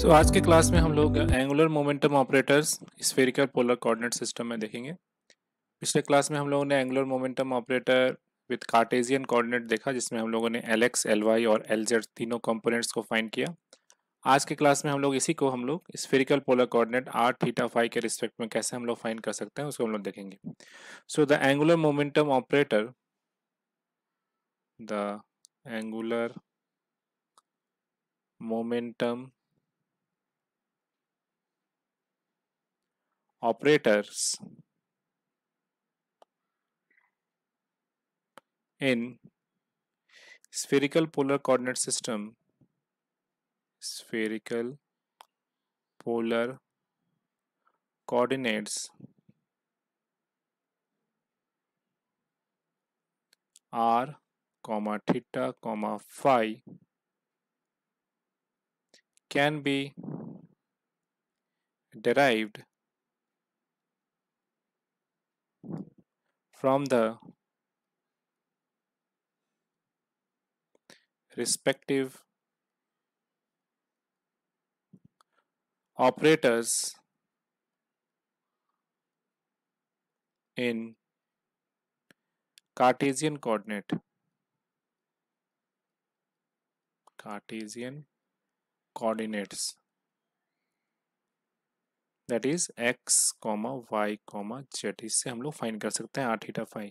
सो so, आज के class में हम लोग angular momentum operators spherical polar coordinate system में देखेंगे पिछले क्लास में हम लोगों ने angular momentum operator with Cartesian coordinate देखा जिसमें हम लोगों ने एल एक्स एल वाई और एल जेड तीनों कंपोनेंट्स को फाइंड किया आज के क्लास में हम लोग इसी को हम लोग spherical polar coordinate r theta phi के रिस्पेक्ट में कैसे हम लोग फाइंड कर सकते हैं उसको हम लोग देखेंगे so the angular momentum operator the angular momentum operators in spherical polar coordinate system spherical polar coordinates r comma theta comma phi can be derived from the respective operators in Cartesian coordinate. Cartesian coordinates. That is x comma y comma z इससे हम लोग find कर सकते हैं r theta phi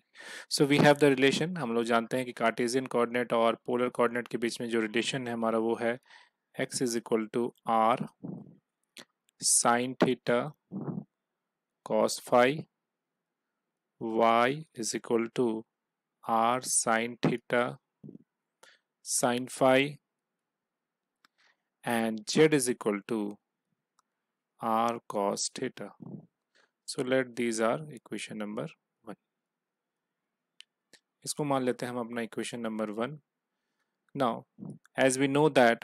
so we have the relation हम लोग जानते हैं कि कार्टेजियन कोऑर्डिनेट और पोलर कोऑर्डिनेट के बीच में जो रिलेशन है हमारा वो है x is equal to r sign theta cos phi y is equal to r sign theta sign phi and z is equal to r cos theta. So let these are equation number 1 isko maan lete hain hum apna equation number 1 Now, as we know that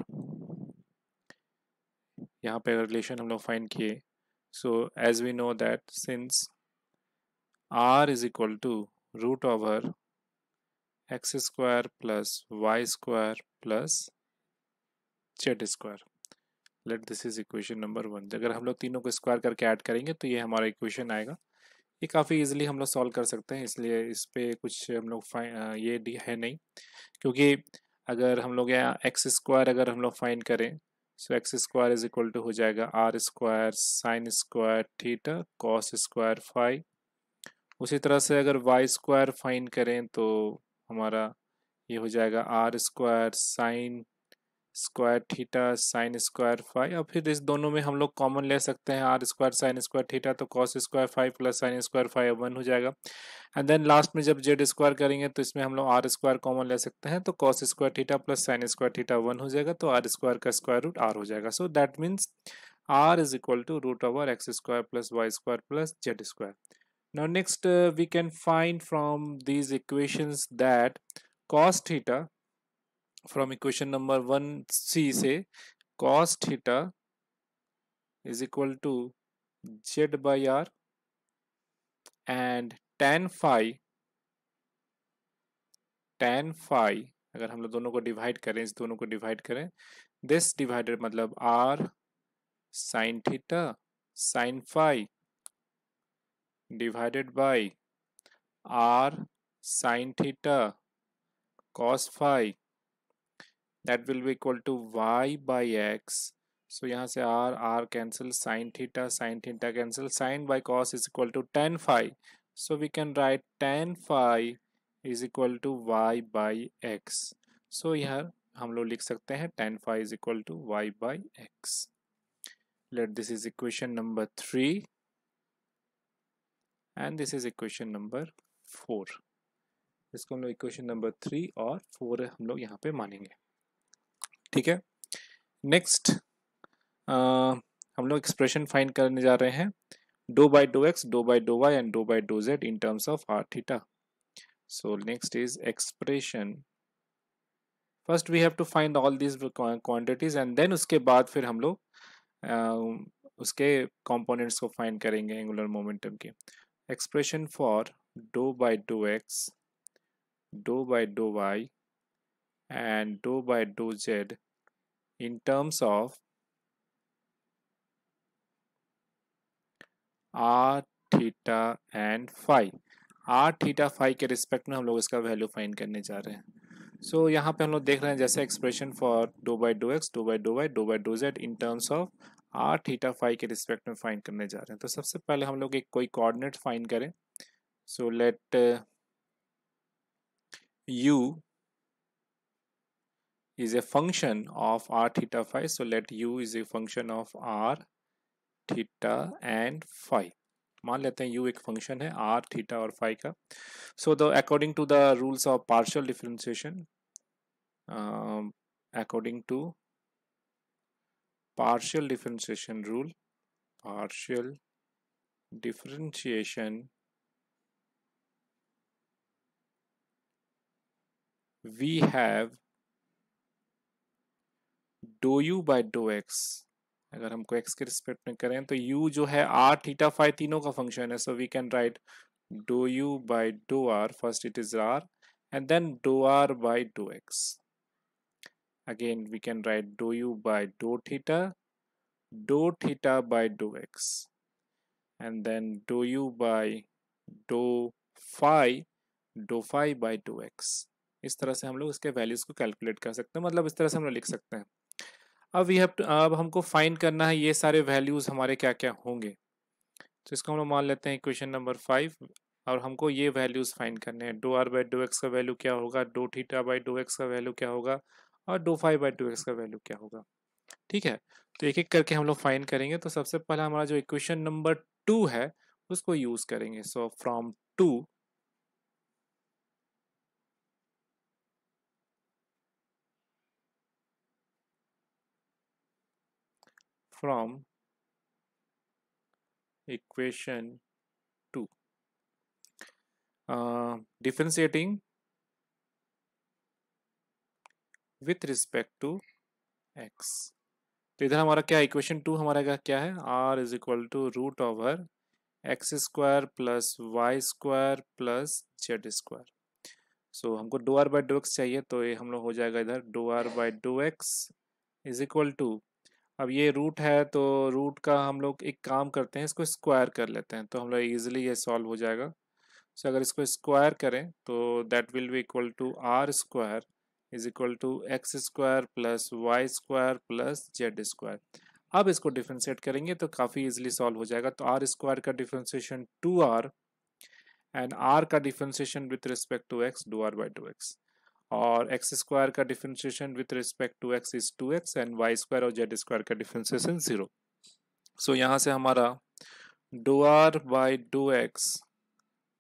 yahan pe relation hum log find kiye So as we know that since r is equal to root over x square plus y square plus z square let this is equation number one तो अगर हम लोग तीनों को square करके add करेंगे तो ये हमारा इक्वेशन आएगा ये काफ़ी इजीली हम लोग सॉल्व कर सकते हैं इसलिए इस पर कुछ हम लोग ये डी है नहीं क्योंकि अगर हम लोग यहाँ एक्स स्क्वायर अगर हम लोग फाइन करें so x square is equal to हो जाएगा r square sign square theta cos square phi उसी तरह से अगर वाई स्क्वायर फाइन करें तो हमारा ये हो जाएगा r square sign square theta sin square phi और फिर इस दोनों में हम लोग कॉमन ले सकते हैं r square sign square theta तो cos square phi plus sin square phi one हो जाएगा एंड देन लास्ट में जब जेड स्क्वायर करेंगे तो इसमें हम लोग आर स्क्वायर कॉमन ले सकते हैं तो cos square theta plus sin square theta one हो जाएगा तो आर स्क्वायर का स्क्वायर रूट आर हो जाएगा so that means r is equal to root over x square plus y square plus z square now next we can find from these equations that cos theta from equation number 1c से cos theta is equal to z by r and tan phi tan phi अगर हम लोग दोनों को divide करें इस दोनों को डिवाइड करें दिस डिवाइडेड मतलब r sin theta sin phi divided by r sin theta cos phi that will be equal to y by x so यहाँ से r r cancel sin theta sign theta cancel sin by cos is equal to tan phi so we can write tan phi is equal to y by x so यहाँ हम लोग लिख सकते हैं tan phi is equal to y by x let this is equation number three and this is equation number four इसको हम लोग equation number three और फोर हम लोग यहाँ पे मानेंगे ठीक है नेक्स्ट हम लोग एक्सप्रेशन फाइंड करने जा रहे हैं dou by dough x dough by dough y and dou by dough z in terms of r theta so next is expression first we have to find all this quantities and then उसके बाद फिर हम लोग uh, उसके components को find करेंगे angular momentum के expression for dou by dough x dough by dough y and dou by dou z in terms of r theta and phi r theta phi के रिस्पेक्ट में हम लोग इसका value find करने जा रहे हैं सो so, यहाँ पे हम लोग देख रहे हैं जैसे expression for dou by dough x dough by dough y dough by dough z in terms of r theta phi के रिस्पेक्ट में फाइंड करने जा रहे हैं तो सबसे पहले हम लोग एक कोई कोऑर्डिनेट फाइंड करें so let you is a function of r theta phi so let u is a function of r theta and phi मान लेते हैं u एक फंक्शन है r theta और phi का the according to the rules of partial differentiation, um, according to partial differentiation rule partial differentiation we have dou u by dough x अगर हमको x के रिस्पेक्ट में करें तो यू जो है आर थीटा फाइव तीनों का फंक्शन है so we can write dou u by dou r first it is r and then dou r by dough x again we can write dou u by dough theta dou theta by dough x and then dou u by dou phi, dou phi by dough x इस तरह से हम लोग इसके values को calculate कर सकते हैं मतलब इस तरह से हम लोग लिख सकते हैं अब वी हैव अब हमको फाइंड करना है ये सारे वैल्यूज़ हमारे क्या क्या होंगे तो इसको हम लोग मान लेते हैं इक्वेशन नंबर फाइव और हमको ये वैल्यूज़ फाइंड करने हैं dou r by dough x का वैल्यू क्या होगा dou theta by dough x का वैल्यू क्या होगा और dou phi by dough x का वैल्यू क्या होगा ठीक है तो एक एक करके हम लोग फाइन करेंगे तो सबसे पहला हमारा जो इक्वेशन नंबर टू है उसको यूज़ करेंगे so from two from equation 2 uh, differentiating with respect to x तो इधर हमारा क्या इक्वेशन टू हमारा का क्या है r is equal to root over x square plus y square plus z square so हमको dou r by dough x चाहिए तो ये हम लोग हो जाएगा इधर dou r by dough x is equal to अब ये रूट है तो रूट का हम लोग एक काम करते हैं इसको स्क्वायर कर लेते हैं तो हम लोग ईजिली ये सॉल्व हो जाएगा सो so, अगर इसको स्क्वायर करें तो that will be equal to r square is equal to x square plus y square plus z square अब इसको डिफ्रेंशिएट करेंगे तो काफ़ी इजीली सॉल्व हो जाएगा तो आर स्क्वायर का differentiation two r and r का differentiation with respect to x dou r by two x और एक्स स्क्वायर का differentiation with respect to x is two x and y square और z square का differentiation zero so यहाँ से हमारा dou r by dough x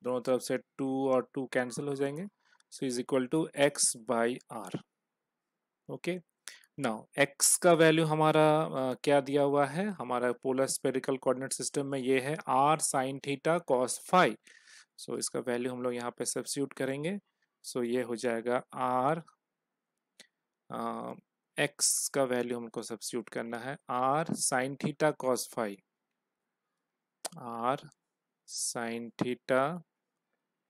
दोनों तरफ से टू और टू कैंसिल हो जाएंगे so is equal to x by r okay now x का वैल्यू हमारा आ, क्या दिया हुआ है हमारा पोलर स्पेरिकल कोऑर्डिनेट सिस्टम में ये है r sign theta cos phi so इसका वैल्यू हम लोग यहाँ पे सब्सिट्यूट करेंगे सो ये हो जाएगा आर एक्स का वैल्यू हमको सब्सिट्यूट करना है r sign theta cos phi r sign theta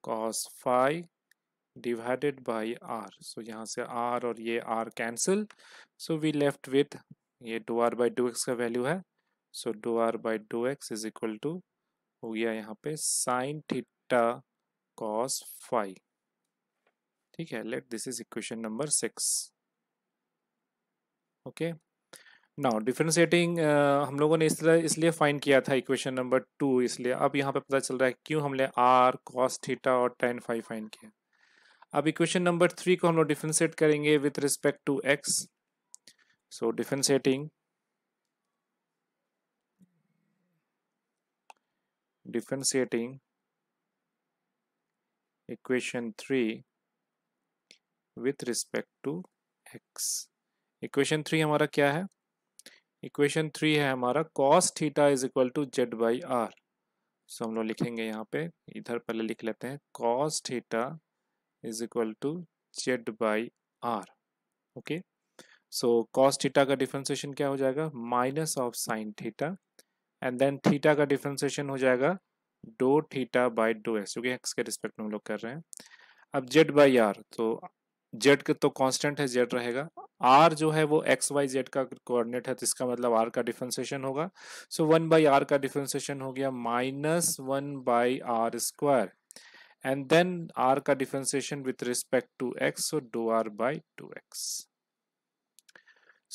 cos five divided by r so यहाँ से आर और ये r cancel so we left with ये dou r by dough x का वैल्यू है so dou r by dough x is equal to हो गया यहाँ पे साइन थीटा कॉस फाइव ठीक है let this is equation number six okay now differentiating हम लोगों ने इसलिए इसलिए फाइन किया था इक्वेशन नंबर टू इसलिए अब यहाँ पे पता चल रहा है क्यों हमने आर कॉस थीटा और टेन फाइव फाइन किया अब इक्वेशन नंबर थ्री को हम लोग डिफ्रेंशिएट करेंगे with respect to x so differentiating differentiating equation three with respect to x equation three हमारा क्या है इक्वेशन थ्री है हमारा cos theta is equal to z by r so हम लोग लिखेंगे यहाँ पे इधर पहले लिख लेते हैं cos theta is equal to z by r okay so cos theta का डिफ्रेंसिएशन क्या हो जाएगा minus of sin theta and then theta का डिफ्रेंसिएशन हो जाएगा dou theta by dough x क्योंकि एक्स के रिस्पेक्ट में हम लोग कर रहे हैं अब जेड बाई आर तो जेड तो कांस्टेंट है जेड रहेगा आर जो है वो एक्स वाई जेड का कोऑर्डिनेट है तो इसका मतलब आर का डिफ्रेंसिएशन होगा सो वन बाई आर का डिफ्रेंसिएशन हो गया minus one by r square and then r का differentiation with respect to x so dou r by two x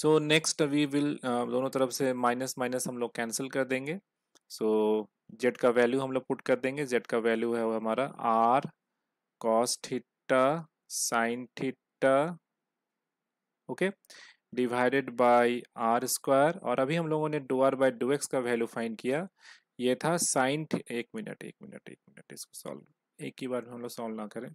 so next we will दोनों तरफ से माइनस माइनस हम लोग कैंसिल कर देंगे सो so, जेड का वैल्यू हम लोग पुट कर देंगे जेड का वैल्यू है वो हमारा r cos theta sign theta okay divided by r square और अभी हम लोगों ने dou r by dough x का वैल्यू फाइंड किया ये था साइन एक मिनट एक मिनट एक मिनट इसको सॉल्व एक ही बार हम लोग सॉल्व ना करें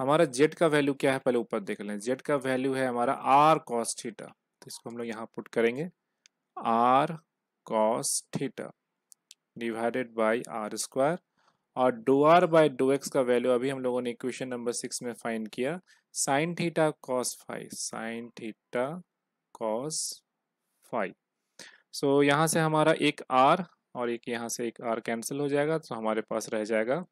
हमारा जेड का वैल्यू क्या है पहले ऊपर देख लें जेड का वैल्यू है हमारा आर कॉस थीटा तो इसको हम लोग यहाँ पुट करेंगे r cos theta divided by r square और dou r by dough x का वैल्यू अभी हम लोगों ने इक्वेशन नंबर सिक्स में फाइन किया sin theta cos phi sin theta cos phi so यहाँ से हमारा एक आर और एक यहाँ से एक आर कैंसिल हो जाएगा तो हमारे पास रह जाएगा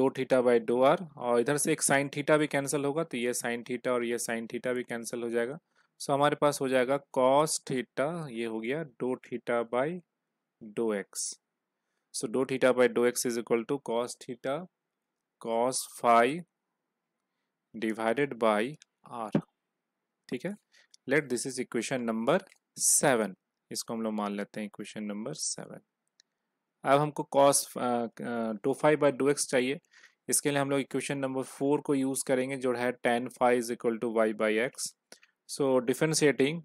दो थीटा बाई दो आर और इधर से एक साइन थीटा भी कैंसिल होगा तो ये साइन थीटा और ये साइन थीटा भी कैंसिल हो जाएगा सो हमारे पास हो जाएगा कॉस थीटा ये हो गया dou theta by dough x so dou theta by dough x is equal to cos theta cos five divided by r ठीक है let this is equation number seven इसको हम लोग मान लेते हैं इक्वेशन नंबर सेवन अब हमको cos dou phi by dough x चाहिए इसके लिए हम लोग इक्वेशन नंबर फोर को यूज़ करेंगे जो है tan phi is equal to y by x So differentiating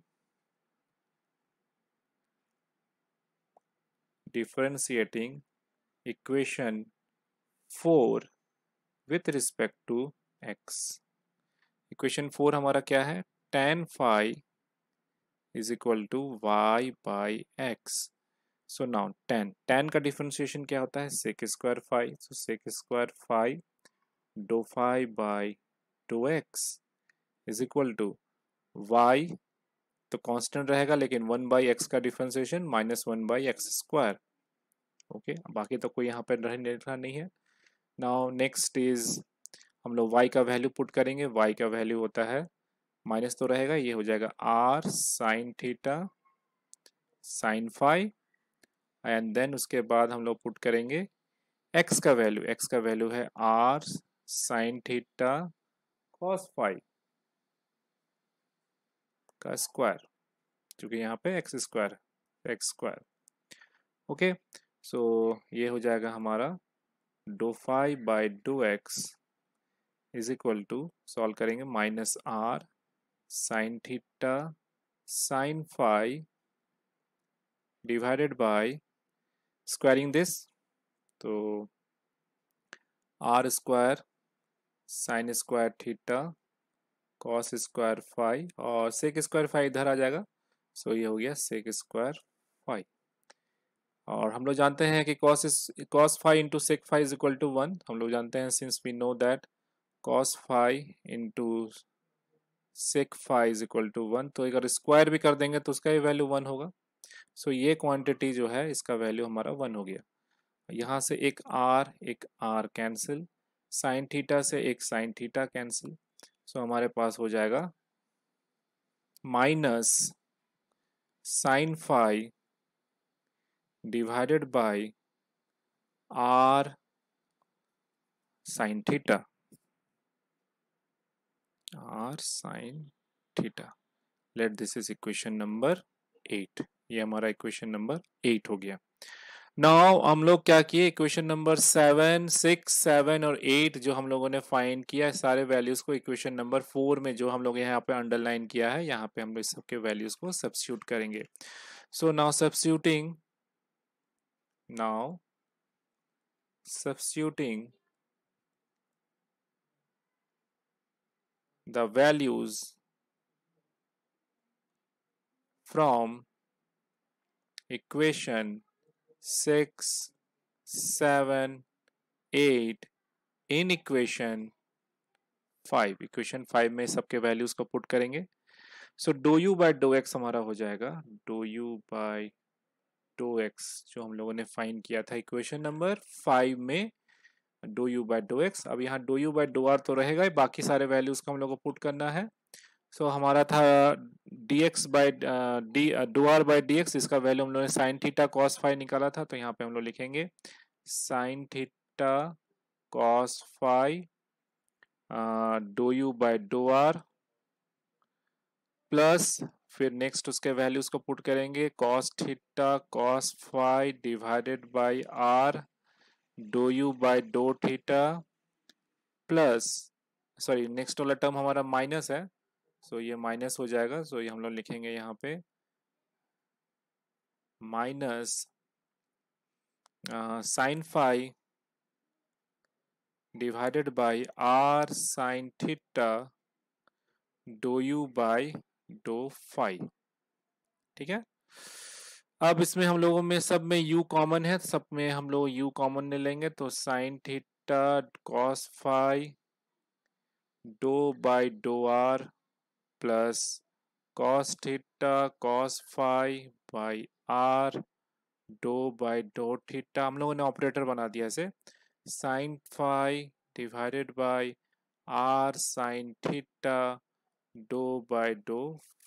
differentiating equation 4 with respect to x. Equation four हमारा क्या है tan phi is equal to y by x so now tan tan का differentiation क्या होता है sec square phi so sec square phi dough phi by two x is equal to y तो constant रहेगा लेकिन वन बाई एक्स का differentiation minus one by x square okay बाकी तो कोई यहाँ पर रहने नहीं है नाउ नेक्स्ट इज हम लोग वाई का वैल्यू पुट करेंगे वाई का वैल्यू होता है माइनस तो रहेगा ये हो जाएगा r sign theta sign phi and then उसके बाद हम लोग पुट करेंगे एक्स का वैल्यू एक्स का वैल्यू है r sign theta cos phi का स्क्वायर क्योंकि यहाँ पे x square x square okay so ये हो जाएगा हमारा dou phi by dough x is equal to solve करेंगे minus r sign theta sign phi divided by squaring this तो r square sign square theta cos square phi और sec square five इधर आ जाएगा सो ये हो गया सेक स्क्वायर फाइव और हम लोग जानते हैं कि cos cos phi into sec phi is equal to one हम लोग जानते हैं since we know that cos phi into sec phi is equal to one तो अगर स्क्वायर भी कर देंगे तो उसका भी वैल्यू वन होगा सो so, ये क्वांटिटी जो है इसका वैल्यू हमारा वन हो गया यहाँ से एक आर एक आर कैंसिल साइन थीटा से एक साइन थीटा कैंसिल सो हमारे पास हो जाएगा minus sine phi divided by r sign theta r sign theta let this is equation number eight ये हमारा इक्वेशन नंबर एट हो गया नाउ हम लोग क्या किए equation number seven six seven और एट जो हम लोगों ने फाइंड किया है सारे वैल्यूज को इक्वेशन नंबर फोर में जो हम लोग यहाँ पे अंडरलाइन किया है यहाँ पे हम लोग सबके वैल्यूज को सब्सिट्यूट करेंगे so now substituting now substituting the values from equation six, seven, eight in equation five Equation 5 में सबके वैल्यूज को पुट करेंगे so dou u by dough x हमारा हो जाएगा dou u by dough x जो हम लोगों ने find किया था इक्वेशन नंबर फाइव में dou u by dou x अब यहाँ dou u by dou r तो रहेगा बाकी सारे वैल्यूज को हम लोग को पुट करना है सो so, हमारा था d x by d dou r by d x इसका वैल्यू हम लोगों ने साइन थीटा कॉस फाइव निकाला था तो यहाँ पे हम लोग लिखेंगे sine theta cos five dou u by dou r plus फिर नेक्स्ट उसके वैल्यूज को पुट करेंगे cos theta cos five divided by r dou u by dough theta plus sorry next वाला टर्म हमारा माइनस है सो ये minus हो जाएगा सो ये हम लोग लिखेंगे यहाँ पे minus sine phi divided by r sign theta dou u by dou phi ठीक है अब इसमें हम लोगों में सब में u कॉमन है सब में हम लोग u कॉमन ले लेंगे तो sine theta cos phi dou by dou r plus cos theta cos phi by r dou by dough theta हम लोगों ने ऑपरेटर बना दिया इसे sine phi divided by r sign theta dough by dou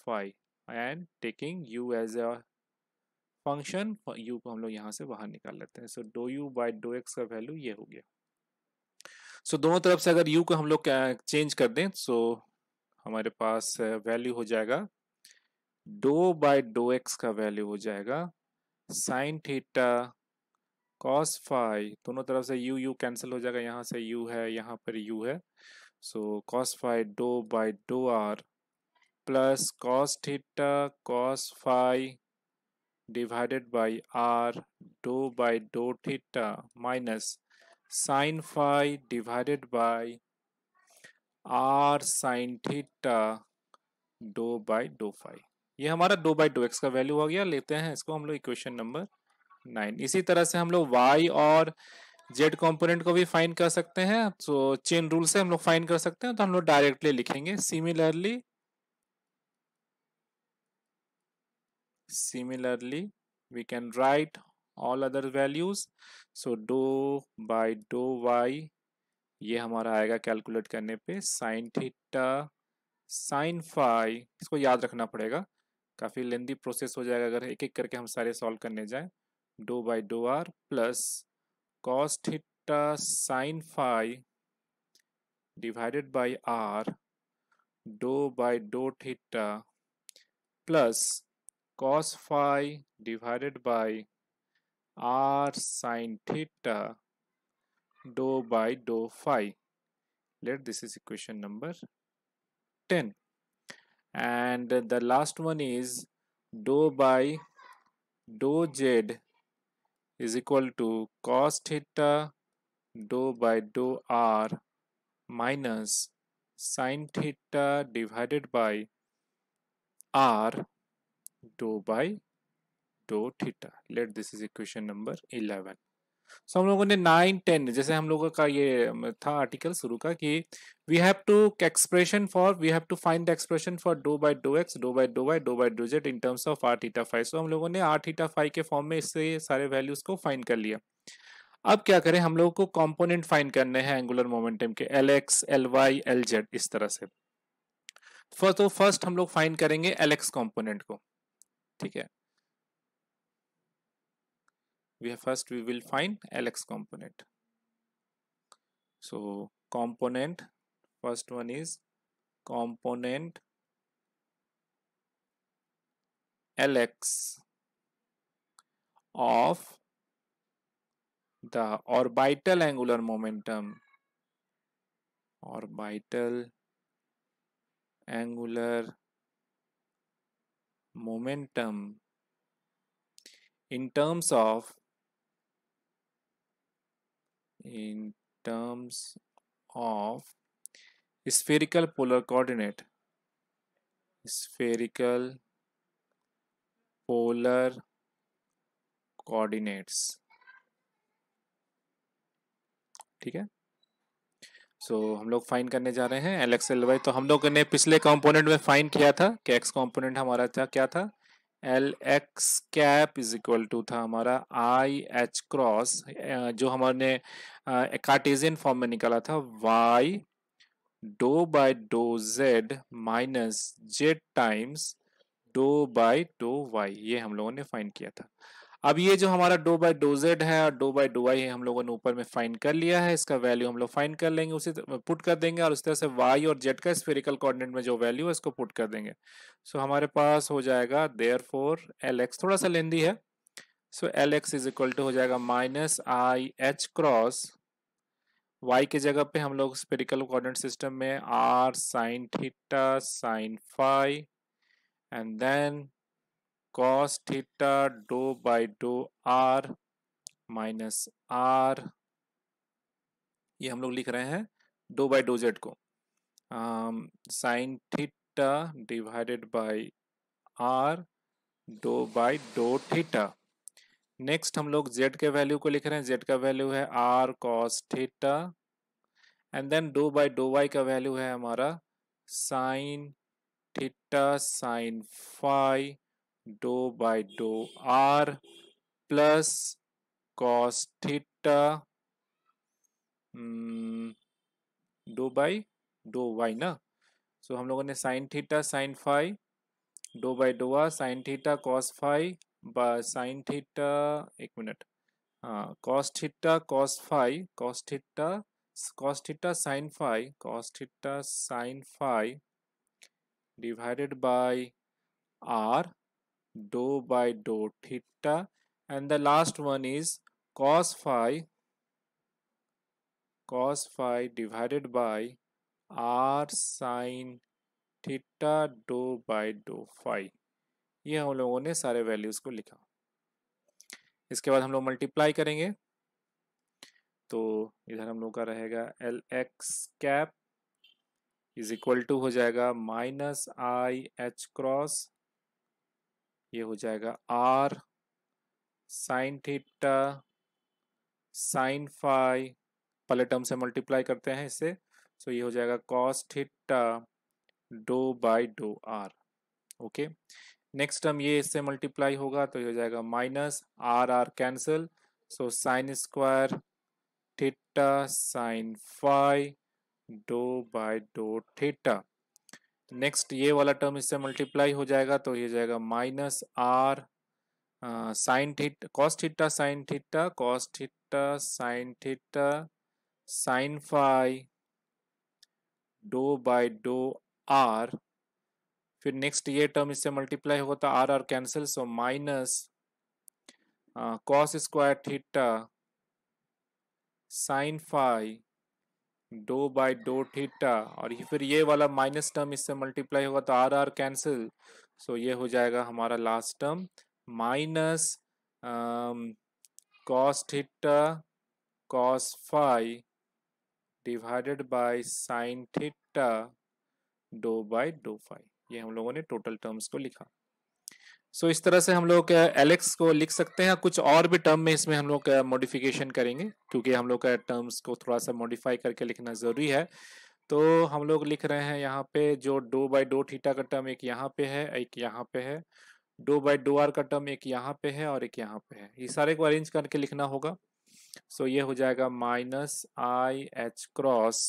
phi and taking u as a function u को हम लोग यहाँ से बाहर निकाल लेते हैं so dou u by dough x का वैल्यू ये हो गया सो so, दोनों तरफ से अगर यू को हम लोग चेंज कर दें सो so, हमारे पास वैल्यू हो जाएगा डो बाय डो एक्स का वैल्यू हो जाएगा साइन थीटा कॉस फाइ दोनों तरफ से यू यू कैंसिल हो जाएगा यहाँ से यू है यहाँ पर यू है so cos phi dou by dou r plus cos theta cos phi divided by r dou by dough theta minus sine phi divided by r sign theta dough by dough phi ये हमारा dou by dough x का value हो गया लेते हैं इसको हम लोग इक्वेशन नंबर नाइन इसी तरह से हम लोग वाई और जेड कंपोनेंट को भी फाइन कर सकते हैं तो चेन रूल से हम लोग फाइन कर सकते हैं तो हम लोग डायरेक्टली लिखेंगे similarly similarly we can write all other values so dou by dou y ये हमारा आएगा कैलकुलेट करने पे साइन थीटा साइन फाई इसको याद रखना पड़ेगा काफ़ी लेंदी प्रोसेस हो जाएगा अगर एक एक करके हम सारे सॉल्व करने जाएं dou by dou r plus cos theta sine phi divided by r dou by dough theta plus cos phi divided by r sign theta dou by dou phi let this is equation number 10 and the last one is dou by dou z is equal to cos theta dou by dou r minus sine theta divided by r dou by dou theta let this is equation number 11 so हम लोगों ने nine ten जैसे हम लोगों का ये था article शुरू का कि we have to expression for we have to find the expression for dou by dough x dough by dou by dou by dough z in terms of r theta phi so हम लोगों ने r theta phi के form में इससे सारे values को find कर लिया अब क्या करें हम लोगों को कंपोनेंट फाइंड करने हैं एंगुलर मोमेंटम के L x L Y L z इस तरह से फर्स्ट तो फर्स्ट हम लोग फाइंड करेंगे एल एक्स कॉम्पोनेंट को ठीक है we have first we will find lx component so component first one is component lx of the orbital angular momentum orbital angular momentum in terms of in terms of spherical polar coordinate spherical polar coordinates ठीक है सो so, हम लोग fine करने जा रहे हैं L x L Y तो हम लोग ने पिछले कंपोनेंट में फाइन किया था कि एक्स कंपोनेंट हमारा था क्या था L x cap is equal to था हमारा आई एच क्रॉस जो हमारे कार्टेजियन फॉर्म में निकाला था y dou by dough z minus z times dou by dou y ये हम लोगों ने फाइंड किया था अब ये जो हमारा डो बाई डो जेड है और डो बाई डो आई है हम लोगों ने ऊपर में फाइन कर लिया है इसका वैल्यू हम लोग फाइन कर लेंगे उसी पुट कर देंगे और उस तरह से वाई और जेड का स्पेरिकल कॉर्डिनेट में जो वैल्यू है इसको पुट कर देंगे सो so, हमारे पास हो जाएगा देयर फोर एल एक्स थोड़ा सा लेंदी है so L x is equal to हो जाएगा minus I H cross y की जगह पे हम लोग स्पेरिकल कॉर्डिनेट सिस्टम में r sign theta sign phi and then cos theta dou by dou r minus r ये हम लोग लिख रहे हैं डो बाई डो जेड को sine theta divided by r dou by dough theta next हम लोग जेड के वैल्यू को लिख रहे हैं जेड का वैल्यू है r cos theta and then dou by dough y का वैल्यू है हमारा sine theta sign five dou by dou r plus cos theta dough by dough y ना सो हम लोगों ने sine theta sine phi dou by dou r sign theta cos phi sine theta एक minute हाँ cos theta cos phi cos theta cos theta sine phi cos theta sine phi divided by are dou by dou theta and the last one is cos phi cos phi divided by r sin theta dou by dou phi ये हम लोगों ने सारे values को लिखा इसके बाद हम लोग मल्टीप्लाई करेंगे तो इधर हम लोग का रहेगा L x cap is equal to हो जाएगा माइनस आई एच क्रॉस ये हो जाएगा r sign theta sine phi पहले टर्म से मल्टीप्लाई करते हैं इससे सो ये हो जाएगा cos theta dough by dou r okay next term ये इससे मल्टीप्लाई होगा तो ये हो जाएगा minus r r cancel so sine square theta sign five dough by dough theta next तो ये वाला टर्म इससे मल्टीप्लाई हो जाएगा तो ये जाएगा minus r sine theta cos theta sign theta cos theta sign theta sine phi dou by dou r फिर नेक्स्ट ये टर्म इससे मल्टीप्लाई होगा तो r r cancel so minus cos square theta sine phi dou by dough theta और ये फिर ये वाला माइनस टर्म इससे मल्टीप्लाई होगा तो आर आर कैंसिल सो ये हो जाएगा हमारा last term minus cos theta cos five divided by sine theta dough by dou phi ये हम लोगों ने टोटल टर्म्स को लिखा सो so, इस तरह से हम लोग एलेक्स को लिख सकते हैं कुछ और भी टर्म में इसमें हम लोग मॉडिफिकेशन करेंगे क्योंकि हम लोग टर्म्स को थोड़ा सा मॉडिफाई करके लिखना ज़रूरी है तो हम लोग लिख रहे हैं यहाँ पे जो डो बाई डो थीटा का टर्म एक यहाँ पे है एक यहाँ पे है डो बाई डो आर का टर्म एक यहाँ पे है और एक यहाँ पे है ये सारे को अरेंज करके लिखना होगा सो so, ये हो जाएगा minus I H cross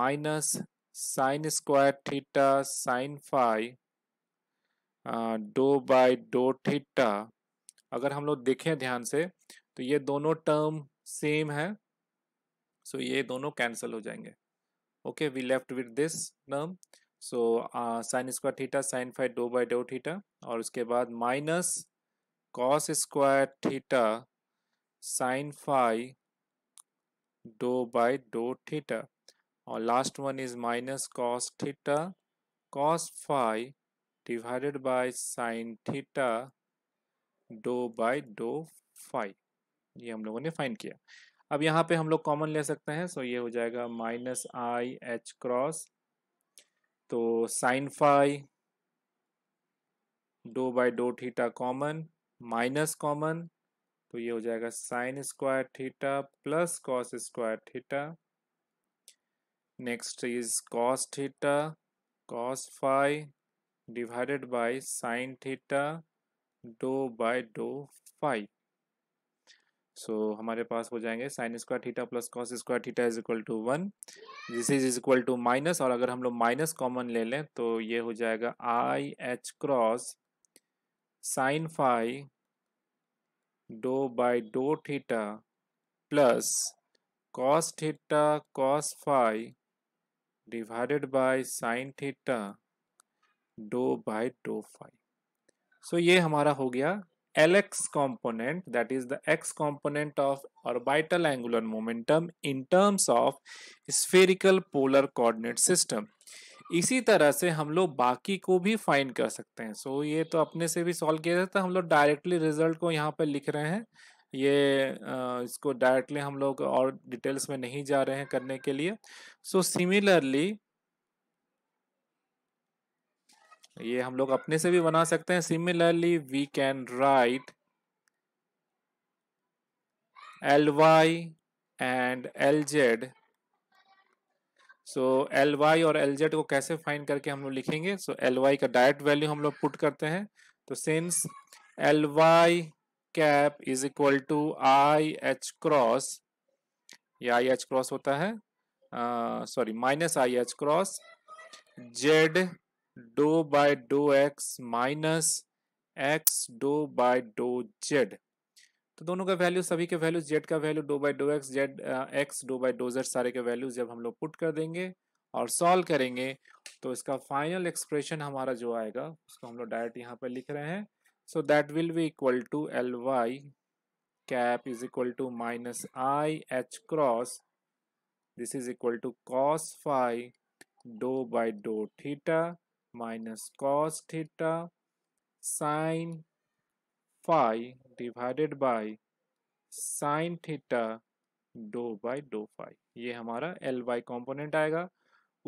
minus sine square theta sign five dou by dough theta अगर हम लोग देखें ध्यान से तो ये दोनों टर्म सेम है सो so ये दोनों कैंसिल हो जाएंगे okay we left with this term so sine square theta sign five dough by dough theta और उसके बाद minus cos square theta sign five dough by dough theta और last one is minus cos theta cos five divided by sine theta dough by dough phi ये हम लोगों ने find किया अब यहाँ पे हम लोग कॉमन ले सकते हैं सो ये हो जाएगा माइनस आई एच क्रॉस तो sine phi dou by dough theta common minus common तो ये हो जाएगा sine square theta plus cos square theta next is cos theta cos phi divided by sine theta dough by dough five so हमारे पास हो जाएंगे sine square theta plus cos square theta is equal to one this is is equal to minus और अगर हम लोग minus common ले लें तो ये हो जाएगा I H cross sine five dough by dough theta plus cos theta cos five divided by sine theta dough by dough five so ये हमारा हो गया L X component that is the X component of orbital angular momentum in terms of spherical polar coordinate system इसी तरह से हम लोग बाकी को भी फाइन कर सकते हैं सो so, ये तो अपने से भी सॉल्व किया जाता है हम लोग डायरेक्टली रिजल्ट को यहाँ पर लिख रहे हैं ये इसको डायरेक्टली हम लोग और डिटेल्स में नहीं जा रहे हैं करने के लिए सो सिमिलरली ये हम लोग अपने से भी बना सकते हैं similarly we can write L Y and L Z so L Y और एल जेड को कैसे फाइंड करके हम लोग लिखेंगे सो एल वाई का डायरेक्ट वैल्यू हम लोग पुट करते हैं तो since L Y cap is equal to I H cross ये आई एच क्रॉस होता है sorry minus I H cross Z d by dough X minus X dough by do Z तो दोनों का वैल्यू सभी के वैल्यू जेड का value d by dough X Z X dough by dough Z सारे के वैल्यू जब हम लोग पुट कर देंगे और सॉल्व करेंगे तो इसका फाइनल एक्सप्रेशन हमारा जो आएगा उसको हम लोग डायरेक्ट यहाँ पर लिख रहे हैं so that will be equal to L Y cap is equal to minus I H cross this is equal to cos five dough by dough theta minus cos theta sine phi divided by sine theta dough by d phi ये हमारा L Y component आएगा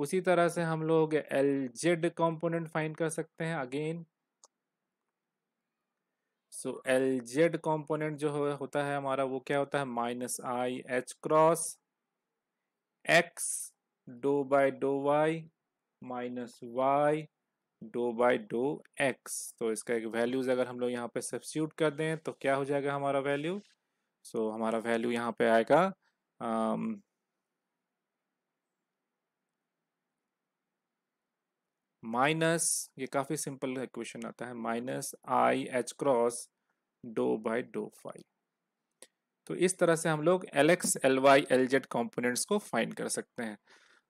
उसी तरह से हम लोग L Z component find कर सकते हैं again so L Z component जो हो, होता है हमारा वो क्या होता है minus I H cross X dough by dough Y minus Y dough by dough X तो इसका एक वैल्यूज़ अगर हम लोग यहाँ पे सब्सिट्यूट कर दें तो क्या हो जाएगा हमारा वैल्यू सो so, हमारा वैल्यू यहाँ पे आएगा आम, um, माइनस ये काफ़ी सिंपल इक्वेशन आता है minus I H cross d by dough five तो इस तरह से हम लोग L x L Y L Z components को फाइंड कर सकते हैं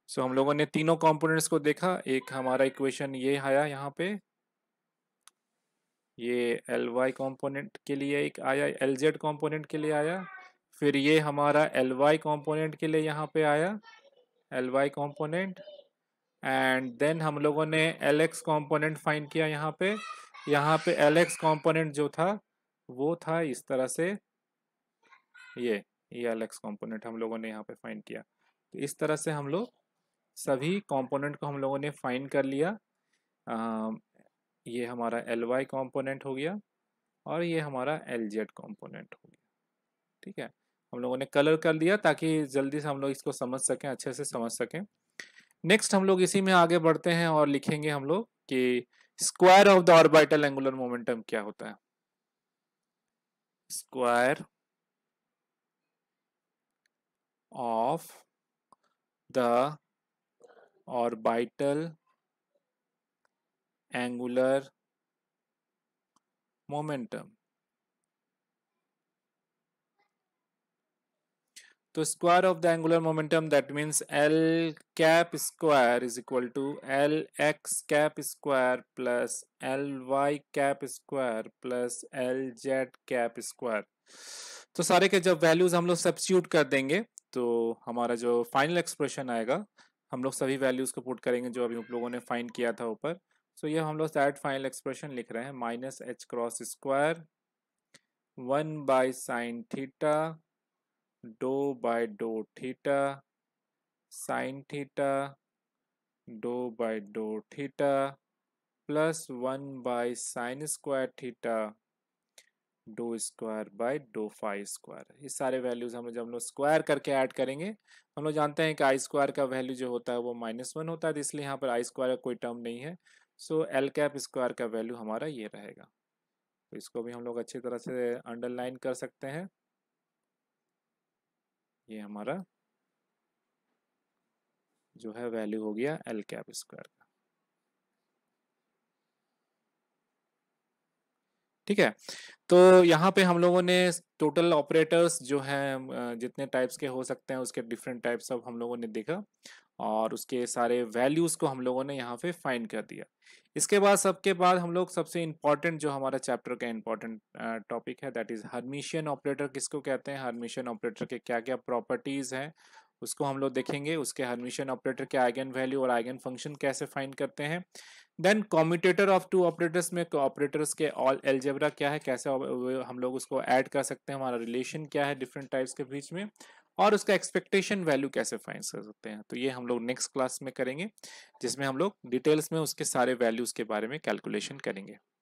सो so, हम लोगों ने तीनों कंपोनेंट्स को देखा एक हमारा इक्वेशन ये आया यहाँ पे ये एल वाई कॉम्पोनेंट के लिए एक आया एल जेड कॉम्पोनेंट के लिए आया फिर ये हमारा एल वाई कॉम्पोनेंट के लिए यहाँ पे आया L Y component and then हम लोगों ने एल एक्स कॉम्पोनेंट फाइंड किया यहाँ पे यहाँ पे एल एक्स कॉम्पोनेंट जो था वो था इस तरह से ये ये एल एक्स कॉम्पोनेंट हम लोगों ने यहाँ पे फाइंड किया तो इस तरह से हम लोग सभी कंपोनेंट को हम लोगों ने फाइंड कर लिया आ, ये हमारा एल वाई कॉम्पोनेंट हो गया और ये हमारा एल जेड कॉम्पोनेंट हो गया ठीक है हम लोगों ने कलर कर दिया ताकि जल्दी से हम लोग इसको समझ सकें अच्छे से समझ सकें नेक्स्ट हम लोग इसी में आगे बढ़ते हैं और लिखेंगे हम लोग कि square of the orbital angular momentum क्या होता है square of the orbital angular momentum तो square of the angular momentum that means L cap square is equal to L x cap square plus L Y cap square plus L Z cap square तो सारे के जब values हम लोग substitute कर देंगे तो हमारा जो फाइनल एक्सप्रेशन आएगा हम लोग सभी वैल्यूज़ को पुट करेंगे जो अभी आप लोगों ने फाइंड किया था ऊपर सो so, ये हम लोग दैट फाइनल एक्सप्रेशन लिख रहे हैं minus H cross square one by sine theta dough by dough theta sign theta dough by dough theta plus one by sine square theta d square by dough five square ये सारे values हम जब हम लोग square करके add करेंगे हम लोग जानते हैं कि आई स्क्वायर का वैल्यू जो होता है वो माइनस वन होता है तो इसलिए यहाँ पर आई स्क्वायर का कोई टर्म नहीं है सो एल कैप स्क्वायर का वैल्यू हमारा ये रहेगा तो इसको भी हम लोग अच्छी तरह से अंडरलाइन कर सकते हैं ये हमारा जो है वैल्यू हो गया एल कैप स्क्वायर ठीक है तो यहाँ पे हम लोगों ने टोटल ऑपरेटर्स जो हैं जितने टाइप्स के हो सकते हैं उसके डिफरेंट टाइप्स अब हम लोगों ने देखा और उसके सारे वैल्यूज़ को हम लोगों ने यहाँ पे फाइंड कर दिया इसके बाद सबके बाद हम लोग सबसे इम्पॉर्टेंट जो हमारा चैप्टर का इम्पॉर्टेंट टॉपिक है दैट इज़ हरमिशियन ऑपरेटर किसको कहते हैं हर्मिशियन ऑपरेटर के क्या क्या प्रॉपर्टीज़ हैं उसको हम लोग देखेंगे उसके हरमिशन ऑपरेटर के आइगन वैल्यू और आइगन फंक्शन कैसे फाइंड करते हैं then commutator of two operators में ऑपरेटर्स तो के ऑल एलजेबरा क्या है कैसे हम लोग उसको ऐड कर सकते हैं हमारा रिलेशन क्या है डिफरेंट टाइप्स के बीच में और उसका एक्सपेक्टेशन वैल्यू कैसे फाइंड कर सकते हैं तो ये हम लोग नेक्स्ट क्लास में करेंगे जिसमें हम लोग डिटेल्स में उसके सारे वैल्यूज़ के बारे में कैलकुलेशन करेंगे